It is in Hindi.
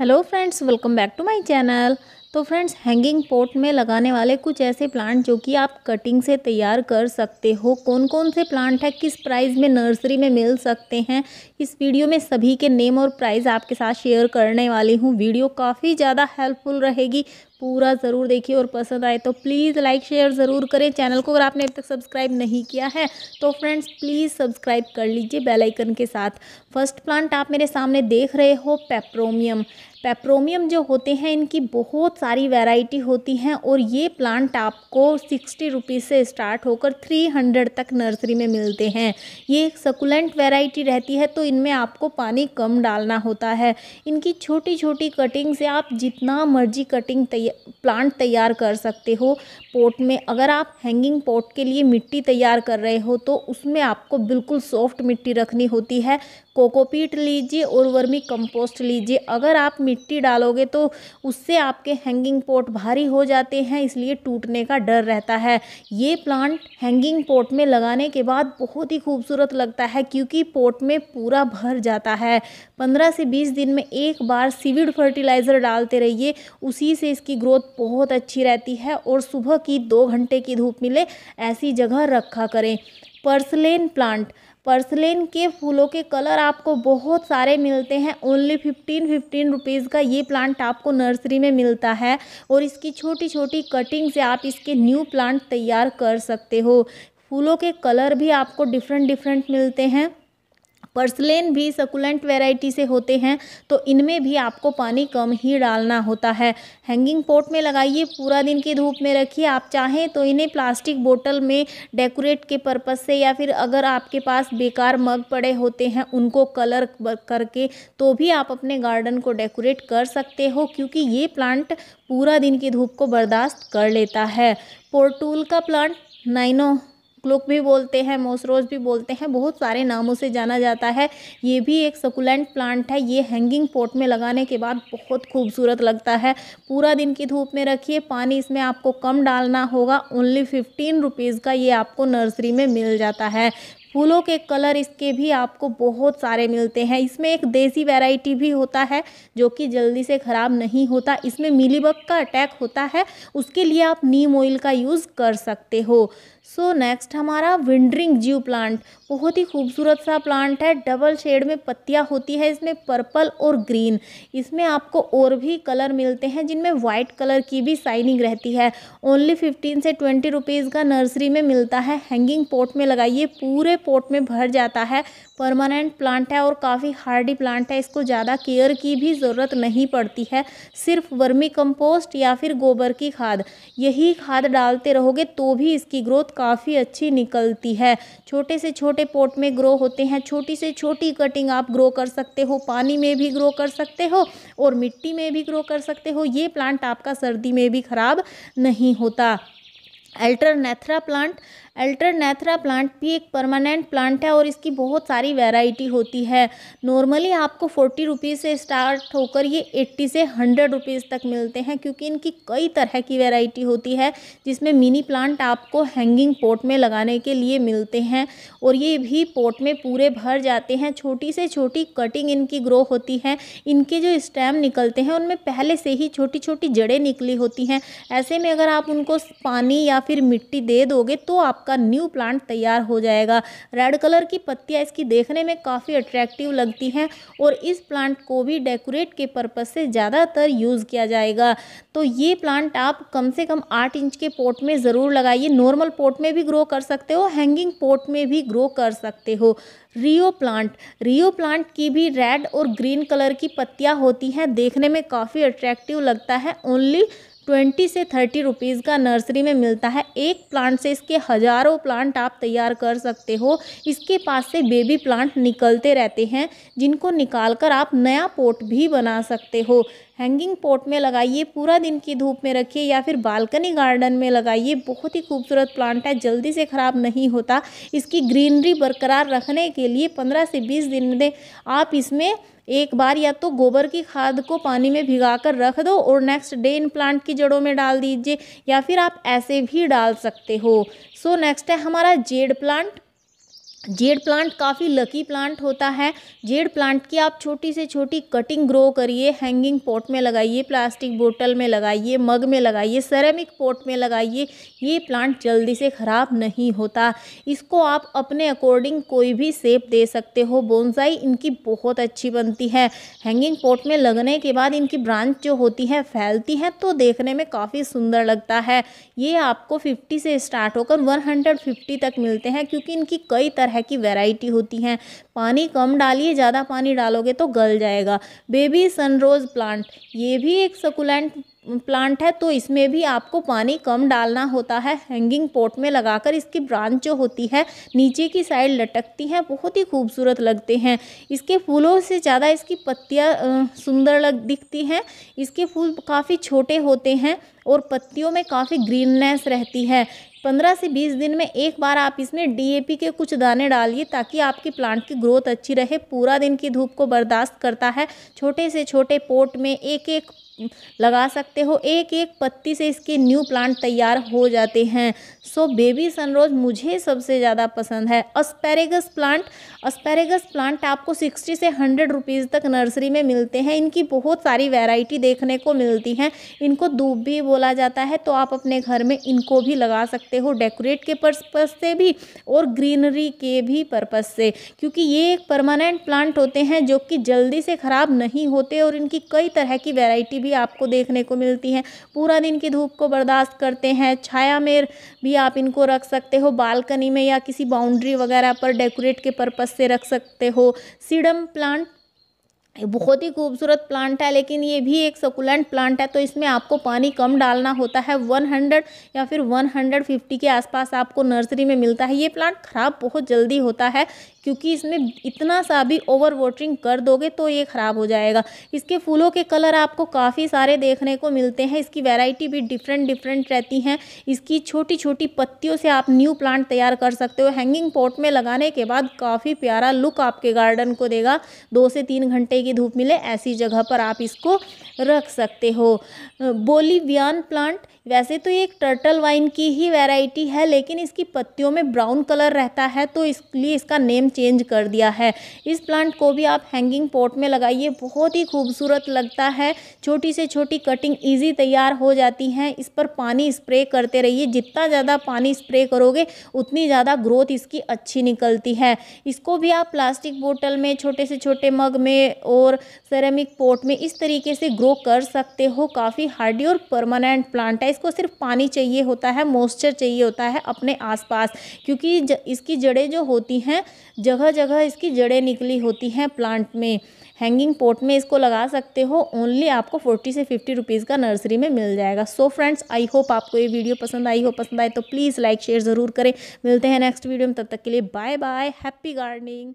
hello friends welcome back to my channel तो फ्रेंड्स हैंगिंग पोट में लगाने वाले कुछ ऐसे प्लांट जो कि आप कटिंग से तैयार कर सकते हो कौन कौन से प्लांट है किस प्राइस में नर्सरी में मिल सकते हैं इस वीडियो में सभी के नेम और प्राइस आपके साथ शेयर करने वाली हूँ वीडियो काफ़ी ज़्यादा हेल्पफुल रहेगी पूरा ज़रूर देखिए और पसंद आए तो प्लीज़ लाइक शेयर ज़रूर करें चैनल को अगर आपने अभी तक सब्सक्राइब नहीं किया है तो फ्रेंड्स प्लीज़ सब्सक्राइब कर लीजिए बेलाइकन के साथ फर्स्ट प्लांट आप मेरे सामने देख रहे हो पेप्रोमियम पेप्रोमियम जो होते हैं इनकी बहुत सारी वैरायटी होती हैं और ये प्लांट आपको सिक्सटी रुपीज़ से स्टार्ट होकर थ्री हंड्रेड तक नर्सरी में मिलते हैं ये एक सकुलेंट वैरायटी रहती है तो इनमें आपको पानी कम डालना होता है इनकी छोटी छोटी कटिंग से आप जितना मर्जी कटिंग तैयार प्लांट तैयार कर सकते हो पोट में अगर आप हैंगिंग पोट के लिए मिट्टी तैयार कर रहे हो तो उसमें आपको बिल्कुल सॉफ्ट मिट्टी रखनी होती है कोकोपीट लीजिए और वर्मी कंपोस्ट लीजिए अगर आप मिट्टी डालोगे तो उससे आपके हैंगिंग पोट भारी हो जाते हैं इसलिए टूटने का डर रहता है ये प्लांट हैंगिंग पोट में लगाने के बाद बहुत ही खूबसूरत लगता है क्योंकि पोट में पूरा भर जाता है पंद्रह से बीस दिन में एक बार सीविड फर्टिलाइज़र डालते रहिए उसी से इसकी ग्रोथ बहुत अच्छी रहती है और सुबह की दो घंटे की धूप मिले ऐसी जगह रखा करें पर्सलेन प्लांट पर्सलिन के फूलों के कलर आपको बहुत सारे मिलते हैं ओनली फिफ्टीन फिफ्टीन रुपीज़ का ये प्लांट आपको नर्सरी में मिलता है और इसकी छोटी छोटी कटिंग से आप इसके न्यू प्लांट तैयार कर सकते हो फूलों के कलर भी आपको डिफरेंट डिफरेंट मिलते हैं पर्सलेन भी सकुलेंट वैरायटी से होते हैं तो इनमें भी आपको पानी कम ही डालना होता है हैंगिंग पोट में लगाइए पूरा दिन की धूप में रखिए आप चाहें तो इन्हें प्लास्टिक बोतल में डेकोरेट के पर्पज़ से या फिर अगर आपके पास बेकार मग पड़े होते हैं उनको कलर करके तो भी आप अपने गार्डन को डेकोरेट कर सकते हो क्योंकि ये प्लांट पूरा दिन की धूप को बर्दाश्त कर लेता है पोर्टूल का प्लांट नाइनो क्लुक भी बोलते हैं मोसरोज भी बोलते हैं बहुत सारे नामों से जाना जाता है ये भी एक सकुलेंट प्लांट है ये हैंगिंग पोट में लगाने के बाद बहुत खूबसूरत लगता है पूरा दिन की धूप में रखिए पानी इसमें आपको कम डालना होगा ओनली फिफ्टीन रुपीज़ का ये आपको नर्सरी में मिल जाता है फूलों के कलर इसके भी आपको बहुत सारे मिलते हैं इसमें एक देसी वैरायटी भी होता है जो कि जल्दी से ख़राब नहीं होता इसमें मिलीबग का अटैक होता है उसके लिए आप नीम ऑयल का यूज़ कर सकते हो सो so, नेक्स्ट हमारा विंडरिंग जीव प्लांट बहुत ही खूबसूरत सा प्लांट है डबल शेड में पत्तियाँ होती है इसमें पर्पल और ग्रीन इसमें आपको और भी कलर मिलते हैं जिनमें वाइट कलर की भी साइनिंग रहती है ओनली फिफ्टीन से ट्वेंटी रुपीज़ का नर्सरी में मिलता है हैंगिंग पोट में लगाइए पूरे पोट में भर जाता है परमानेंट प्लांट है और काफ़ी हार्डी प्लांट है इसको ज़्यादा केयर की भी ज़रूरत नहीं पड़ती है सिर्फ वर्मी कंपोस्ट या फिर गोबर की खाद यही खाद डालते रहोगे तो भी इसकी ग्रोथ काफ़ी अच्छी निकलती है छोटे से छोटे पोट में ग्रो होते हैं छोटी से छोटी कटिंग आप ग्रो कर सकते हो पानी में भी ग्रो कर सकते हो और मिट्टी में भी ग्रो कर सकते हो ये प्लांट आपका सर्दी में भी ख़राब नहीं होता एल्टरनेथ्रा प्लांट एल्टरनेथ्रा प्लांट भी एक परमानेंट प्लांट है और इसकी बहुत सारी वैरायटी होती है नॉर्मली आपको फोर्टी रुपीज़ से स्टार्ट होकर ये एट्टी से हंड्रेड रुपीज़ तक मिलते हैं क्योंकि इनकी कई तरह की वैरायटी होती है जिसमें मिनी प्लांट आपको हैंगिंग पोट में लगाने के लिए मिलते हैं और ये भी पोट में पूरे भर जाते हैं छोटी से छोटी कटिंग इनकी ग्रो होती है इनके जो स्टैम निकलते हैं उनमें पहले से ही छोटी छोटी जड़ें निकली होती हैं ऐसे में अगर आप उनको पानी या फिर मिट्टी दे दोगे तो आपका न्यू प्लांट तैयार हो जाएगा रेड कलर की पत्तियाँ इसकी देखने में काफ़ी अट्रैक्टिव लगती हैं और इस प्लांट को भी डेकोरेट के पर्पज़ से ज़्यादातर यूज़ किया जाएगा तो ये प्लांट आप कम से कम आठ इंच के पोट में ज़रूर लगाइए नॉर्मल पोट में भी ग्रो कर सकते हो हैंगिंग पोट में भी ग्रो कर सकते हो रियो प्लांट रियो प्लांट की भी रेड और ग्रीन कलर की पत्तियाँ होती हैं देखने में काफ़ी अट्रैक्टिव लगता है ओनली ट्वेंटी से थर्टी रुपीज़ का नर्सरी में मिलता है एक प्लांट से इसके हज़ारों प्लांट आप तैयार कर सकते हो इसके पास से बेबी प्लांट निकलते रहते हैं जिनको निकाल कर आप नया पोट भी बना सकते हो हैंगिंग पोट में लगाइए पूरा दिन की धूप में रखिए या फिर बालकनी गार्डन में लगाइए बहुत ही खूबसूरत प्लांट है जल्दी से ख़राब नहीं होता इसकी ग्रीनरी बरकरार रखने के लिए पंद्रह से बीस दिन में आप इसमें एक बार या तो गोबर की खाद को पानी में भिगा कर रख दो और नेक्स्ट डे इन प्लांट की जड़ों में डाल दीजिए या फिर आप ऐसे भी डाल सकते हो सो so, नेक्स्ट है हमारा जेड प्लांट जेड प्लांट काफ़ी लकी प्लांट होता है जेड प्लांट की आप छोटी से छोटी कटिंग ग्रो करिए हैंगिंग पॉट में लगाइए प्लास्टिक बोतल में लगाइए मग में लगाइए सेरेमिक पॉट में लगाइए ये प्लांट जल्दी से ख़राब नहीं होता इसको आप अपने अकॉर्डिंग कोई भी सेप दे सकते हो बोनसाई इनकी बहुत अच्छी बनती है हैंगिंग पॉट में लगने के बाद इनकी ब्रांच जो होती है फैलती है तो देखने में काफ़ी सुंदर लगता है ये आपको फिफ्टी से स्टार्ट होकर वन तक मिलते हैं क्योंकि इनकी कई तरह तरह की वैरायटी होती हैं पानी कम डालिए ज़्यादा पानी डालोगे तो गल जाएगा बेबी सनरोज़ प्लांट ये भी एक सकुलेंट प्लांट है तो इसमें भी आपको पानी कम डालना होता है हैंगिंग पोट में लगाकर इसकी ब्रांच जो होती है नीचे की साइड लटकती हैं बहुत ही खूबसूरत लगते हैं इसके फूलों से ज़्यादा इसकी पत्तियाँ सुंदर लग दिखती हैं इसके फूल काफ़ी छोटे होते हैं और पत्तियों में काफ़ी ग्रीननेस रहती है पंद्रह से बीस दिन में एक बार आप इसमें डीएपी के कुछ दाने डालिए ताकि आपकी प्लांट की ग्रोथ अच्छी रहे पूरा दिन की धूप को बर्दाश्त करता है छोटे से छोटे पोट में एक एक लगा सकते हो एक एक पत्ती से इसके न्यू प्लांट तैयार हो जाते हैं सो बेबी सनरोज मुझे सबसे ज़्यादा पसंद है अस्पेरेगस प्लांट अस्पेरेगस प्लांट आपको सिक्सटी से हंड्रेड रुपीज़ तक नर्सरी में मिलते हैं इनकी बहुत सारी वैरायटी देखने को मिलती हैं इनको दूब भी बोला जाता है तो आप अपने घर में इनको भी लगा सकते हो डेकोरेट के पर्पज़ से भी और ग्रीनरी के भी पर्पज़ से क्योंकि ये एक परमानेंट प्लांट होते हैं जो कि जल्दी से ख़राब नहीं होते और इनकी कई तरह की वेराइटी भी आपको देखने को मिलती हैं पूरा दिन की धूप को बर्दाश्त करते हैं छाया में भी आप इनको रख सकते हो बालकनी में या किसी बाउंड्री वगैरह पर डेकोरेट के पर्पज़ से रख सकते हो सीडम प्लांट बहुत ही खूबसूरत प्लांट है लेकिन ये भी एक सकुलेंट प्लांट है तो इसमें आपको पानी कम डालना होता है 100 या फिर 150 के आसपास आपको नर्सरी में मिलता है ये प्लांट ख़राब बहुत जल्दी होता है क्योंकि इसमें इतना सा भी ओवर वाटरिंग कर दोगे तो ये ख़राब हो जाएगा इसके फूलों के कलर आपको काफ़ी सारे देखने को मिलते हैं इसकी वेराइटी भी डिफरेंट डिफरेंट रहती हैं इसकी छोटी छोटी पत्तियों से आप न्यू प्लांट तैयार कर सकते हो हैंगिंग पॉट में लगाने के बाद काफ़ी प्यारा लुक आपके गार्डन को देगा दो से तीन घंटे की धूप मिले ऐसी जगह पर आप इसको रख सकते हो बोलीवियान प्लांट वैसे तो ये एक टर्टल वाइन की ही वैरायटी है लेकिन इसकी पत्तियों में ब्राउन कलर रहता है तो इसलिए इसका नेम चेंज कर दिया है इस प्लांट को भी आप हैंगिंग पॉट में लगाइए बहुत ही खूबसूरत लगता है छोटी से छोटी कटिंग ईजी तैयार हो जाती हैं इस पर पानी स्प्रे करते रहिए जितना ज़्यादा पानी स्प्रे करोगे उतनी ज़्यादा ग्रोथ इसकी अच्छी निकलती है इसको भी आप प्लास्टिक बोतल में छोटे से छोटे मग में और सेरेमिक पोट में इस तरीके से ग्रो कर सकते हो काफ़ी हार्डी और परमानेंट प्लांट है इसको सिर्फ पानी चाहिए होता है मॉइस्चर चाहिए होता है अपने आसपास क्योंकि ज, इसकी जड़ें जो होती हैं जगह जगह इसकी जड़ें निकली होती हैं प्लांट में हैंगिंग पोट में इसको लगा सकते हो ओनली आपको फोर्टी से फिफ्टी रुपीज़ का नर्सरी में मिल जाएगा सो फ्रेंड्स आई होप आपको ये वीडियो पसंद आई हो पसंद आए तो प्लीज़ लाइक शेयर ज़रूर करें मिलते हैं नेक्स्ट वीडियो में तब तक के लिए बाय बाय हैप्पी गार्डनिंग